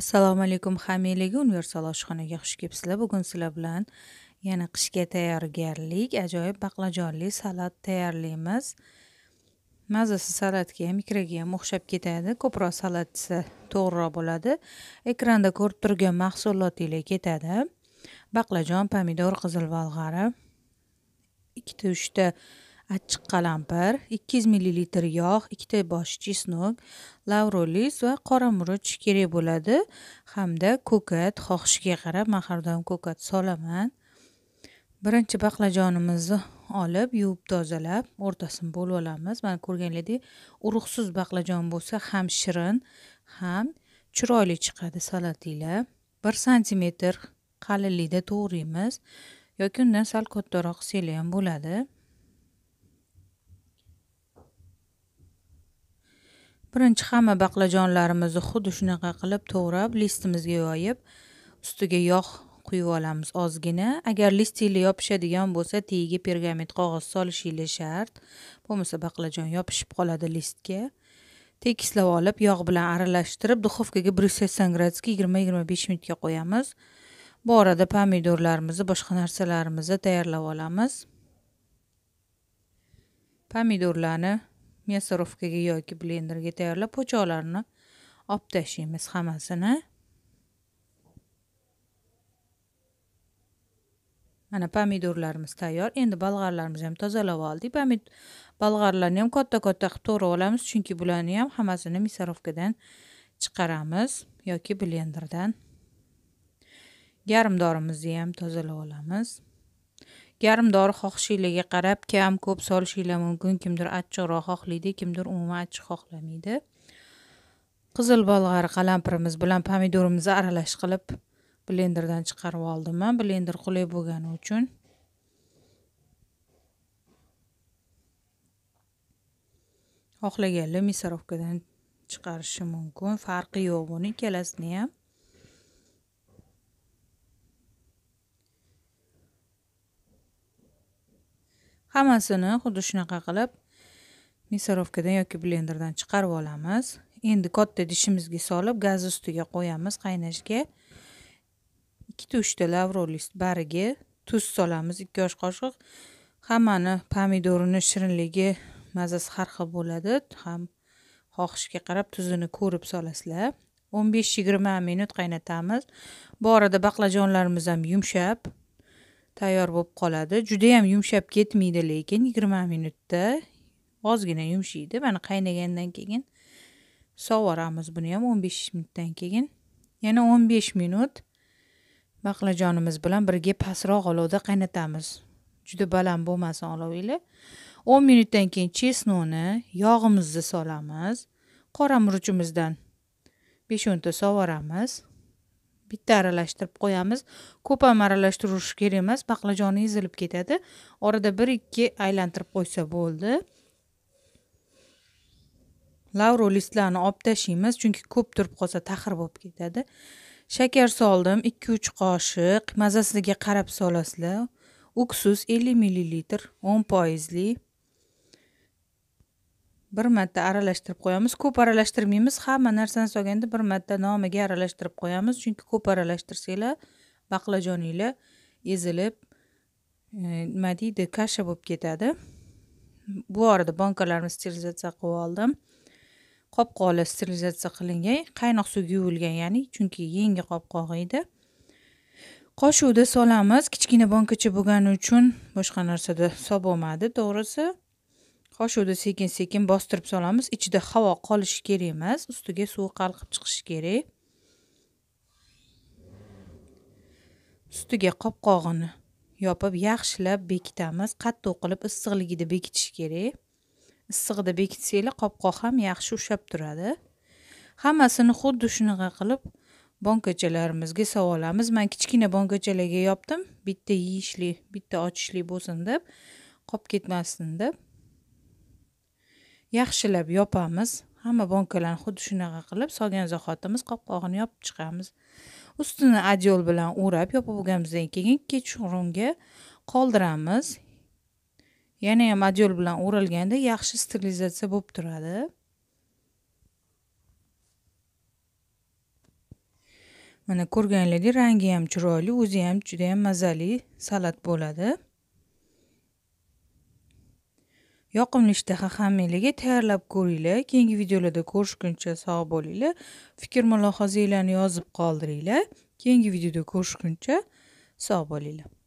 assalomu alaykum hamiyaga universal oshxonaga xush kelibsizlar bugun sizlar bilan yana qishga tayyorgarlik ajoyib baqlajonli salat tayyorlaymiz mazasi salatga ham ikiraga ham o'xshab ketadi ko'proq salat desa to'g'riroq bo'ladi ekranda ko'rib turgan mahsulotinglar ketadi baqlajon pomidor qizil bolg'ari ikkita uchta achchiq qalampir ikki yuz millilitr yog' ikkita bosh chesnok lavrolis va qora murch kerak bo'ladi hamda ko'kat xohishga qarab man har doim ko'kat solaman birinchi baqlajonimizni olib yuvib tozalab o'rtasini bo'lib olamiz mana ko'rganingizdek urug'siz baqlajon bo'lsa ham shirin ham chiroyli chiqadi salatinglar bir santimetr qalinlikda to'g'raymiz yoki undan sal kattaroq seli ham bo'ladi birinchi hamma baqlajonlarimizni xuddi shunaqa qilib to'g'rab listimizga yoyib ustiga yog' quyib olamiz ozgina agar list yopishadigan bo'lsa tagiga pergament qog'oz solishingiz shart bo'lmasa baqlajon yopishib qoladi listga tekislab olib yog' bilan aralashtirib duxovkaga bir yuz sakson gradusga yigirma yigirma besh minutga qo'yamiz bu orada pomidorlarimizni boshqa narsalarimizni tayyorlab olamiz pomidorlarni mesorovkaga yoki blenderga tayyorlab po'choqlarni olib tashlaymiz hammasini mana pomidorlarimiz tayyor endi bolg'arlarimizni ham tozalab oldik pomid bolg'arlarni ham katta katta qilib to'g'rab olamiz chunki bularni ham hammasini mesorovkadan chiqaramiz yoki blenderdan yarim dorimizni ham tozalab olamiz yarim dori xohishinglarga qarab kam ko'p solishinglar mumkin kimdir achchiqroq xohlaydi kimdir umuman achchiq xohlamaydi qizil bolg'ari qalampirimiz bilan pomidorimizni aralash qilib blenderdan chiqarib oldim blender qulay bo'lgani uchun xohlaganlar misorovkadan chiqarishi mumkin farqi yo'q buni ikkalasini ham hammasini xuddi shunaqa qilib misorovkadan yoki blenderdan chiqarib olamiz endi katta idishimizga solib gaz ustiga qo'yamiz qaynashga ikkita uchta lavro list bariga tuz solamiz ikki yosh qoshiq hammani pomidorini shirinligi mazasi har xil bo'ladi ham xohishga qarab tuzini ko'rib solasizlar o'n besh yigirma minut qaynatamiz bu orada baqlajonlarimiz ham yumshab tayyor bo'lib qoladi judayam yumshab ketmaydi lekin yigirma minutda ozgina yumshaydi mana qaynagandan keyin sovuramiz buni ham o'n besh minutdan keyin yana o'n besh minut baqlajonimiz bilan birga pastroq olovda qaynatamiz juda baland bo'lmasin olovinglar o'n minutdan keyin chesnoni yog'imizni solamiz qora murchimizdan besh o'nta sovoramiz bitta aralashtirib qo'yamiz ko'p ham aralashtirish kerak emas baqlajoni ezilib ketadi orada bir ikki aylantirib qo'ysa bo'ldi lavro listlarini olib tashlaymiz chunki ko'p turib qolsa taxir bo'lib ketadi shakar soldim ikki uch qoshiq mazasiga qarab solasizlar uksus ellik millilitr o'n foizli bir marta aralashtirib qo'yamiz ko'p aralashtirmaymiz hamma narsani solganda bir marta nomiga aralashtirib qo'yamiz chunki ko'p aralashtirsanglar baqlajoninglar ezilib e, nima deydi kasha bo'lib ketadi bu orada bonkalarni sterilizatsiya qilib oldim qopqoqlar sterilizatsiya qilingan qaynoq suvga yuvilgan ya'ni chunki yangi qopqoq edi qoshuvda solamiz kichkina bonkacha bo'lgani uchun boshqa narsada solib bo'lmadi to'g'risi qoshuvni sekin sekin bostirib solamiz ichida havo qolishi kerak emas ustiga suv qalqib chiqishi kerak ustiga qopqog'ini yopib yaxshilab bekitamiz qattiq qilib issiqligida bekitish kerak issig'ida bekitsanglar qopqoq ham yaxshi ushlab turadi hammasini xuddi shunaqa qilib bonkachalarimizga solamiz man kichkina bonkachalarga yopdim bitta yeyishli bitta ochishli bo'lsin deb qolib ketmasin deb yaxshilab yopamiz hamma bonkalarni xuddi shunaqa qilib solgan zahotimiz qopqog'ini yopib chiqamiz ustini adyol bilan o'rab yopib bo'lganimizdan keyin kechqurunga qoldiramiz yana ham adyol bilan o'ralganda yaxshi sterilizatsiya bo'lib turadi mana ko'rganingizdek rangi ham chiroyli o'zi ham juda ham mazali salat bo'ladi yoqimli ishtaha hammanglarga tayyorlab ko'ringlar keyingi videolarda ko'rishguncha sog' bo'linglar fikr mulohazanglarni yozib qoldiringlar keyingi videoda ko'rishguncha sog' bo'linglar